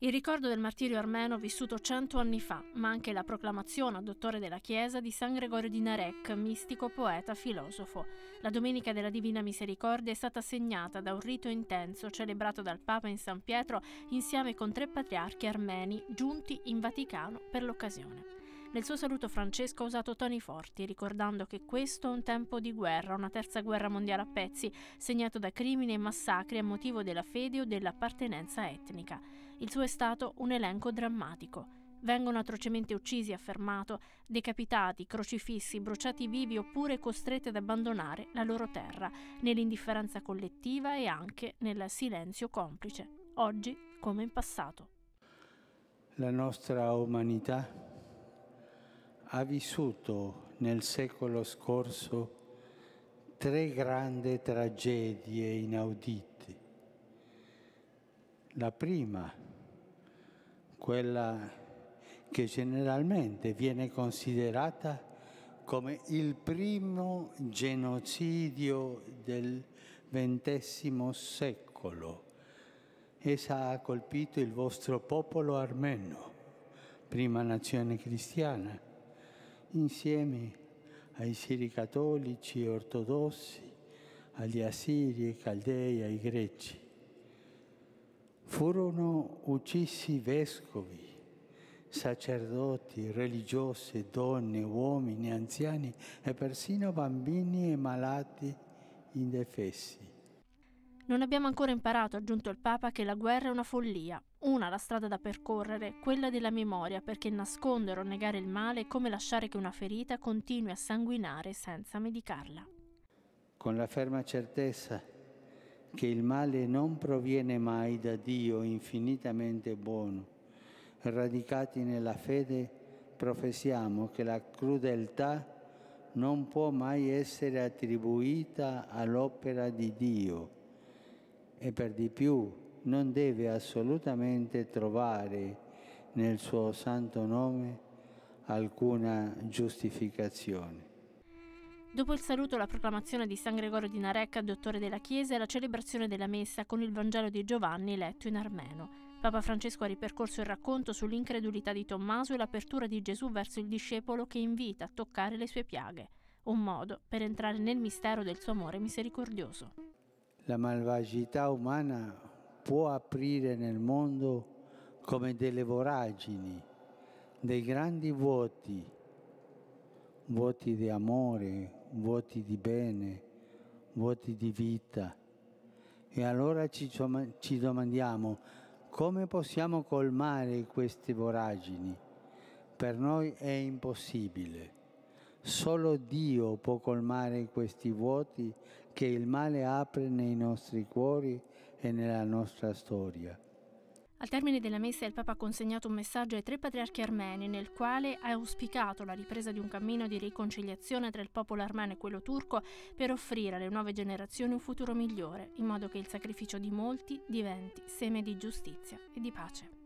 Il ricordo del martirio armeno vissuto cento anni fa, ma anche la proclamazione a dottore della Chiesa di San Gregorio di Narek, mistico, poeta, filosofo. La Domenica della Divina Misericordia è stata segnata da un rito intenso celebrato dal Papa in San Pietro insieme con tre patriarchi armeni giunti in Vaticano per l'occasione. Nel suo saluto Francesco ha usato toni forti, ricordando che questo è un tempo di guerra, una terza guerra mondiale a pezzi, segnato da crimini e massacri a motivo della fede o dell'appartenenza etnica. Il suo è stato un elenco drammatico vengono atrocemente uccisi, affermato, decapitati, crocifissi, bruciati vivi oppure costretti ad abbandonare la loro terra, nell'indifferenza collettiva e anche nel silenzio complice, oggi come in passato. La nostra umanità ha vissuto nel secolo scorso tre grandi tragedie inaudite. La prima, quella che generalmente viene considerata come il primo genocidio del XX secolo. Essa ha colpito il vostro popolo armeno, prima nazione cristiana, insieme ai siri cattolici e ortodossi, agli assiri e caldei, ai greci. Furono uccisi vescovi, sacerdoti, religiose, donne, uomini, anziani e persino bambini e malati indefessi. Non abbiamo ancora imparato, ha aggiunto il Papa, che la guerra è una follia. Una la strada da percorrere, quella della memoria, perché nascondere o negare il male è come lasciare che una ferita continui a sanguinare senza medicarla. Con la ferma certezza che il male non proviene mai da Dio infinitamente buono, radicati nella fede, professiamo che la crudeltà non può mai essere attribuita all'opera di Dio e per di più non deve assolutamente trovare nel suo santo nome alcuna giustificazione. Dopo il saluto, la proclamazione di San Gregorio di Narecca, dottore della Chiesa, e la celebrazione della messa con il Vangelo di Giovanni letto in armeno. Papa Francesco ha ripercorso il racconto sull'incredulità di Tommaso e l'apertura di Gesù verso il discepolo che invita a toccare le sue piaghe, un modo per entrare nel mistero del suo amore misericordioso la malvagità umana può aprire nel mondo come delle voragini, dei grandi vuoti, vuoti di amore, vuoti di bene, vuoti di vita. E allora ci, ci domandiamo come possiamo colmare queste voragini. Per noi è impossibile. Solo Dio può colmare questi vuoti che il male apre nei nostri cuori e nella nostra storia. Al termine della messa il Papa ha consegnato un messaggio ai tre patriarchi armeni nel quale ha auspicato la ripresa di un cammino di riconciliazione tra il popolo armeno e quello turco per offrire alle nuove generazioni un futuro migliore, in modo che il sacrificio di molti diventi seme di giustizia e di pace.